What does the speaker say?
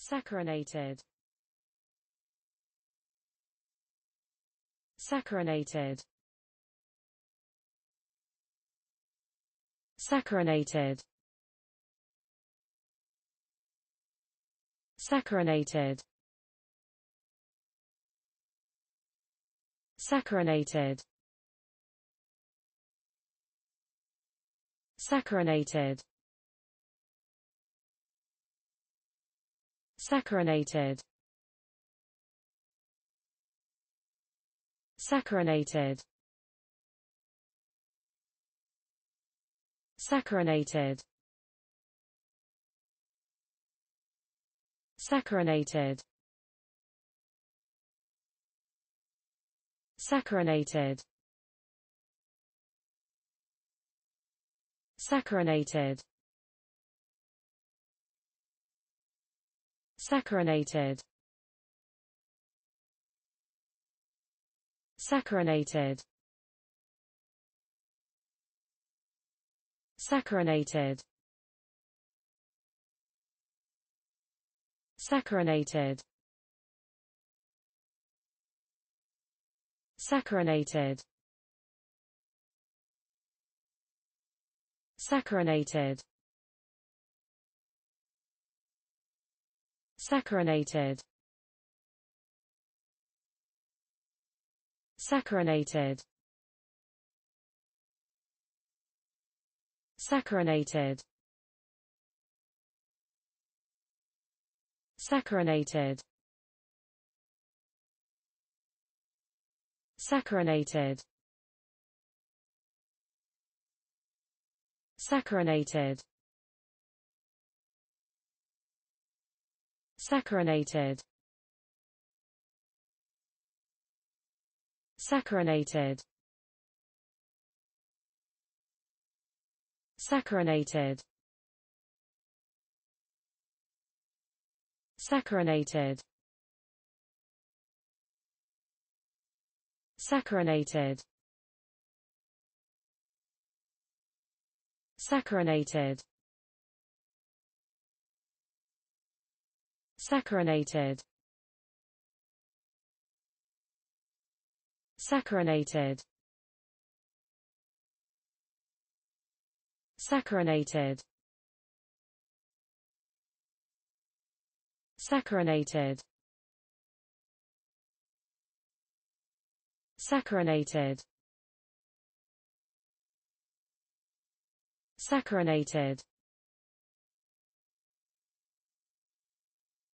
Saccharinated Saccharinated Saccharinated Saccharinated Saccharinated Saccharinated Saccharinated Saccharinated Saccharinated Saccharinated Saccharinated Saccharinated Saccharinated Saccharinated Saccharinated Saccharinated Saccharinated Saccharinated Saccharinated Saccharinated Saccharinated Saccharinated Saccharinated Saccharinated Saccharinated Saccharinated Saccharinated Saccharinated Saccharinated Saccharinated Saccharinated Saccharinated Saccharinated Saccharinated Saccharinated Saccharinated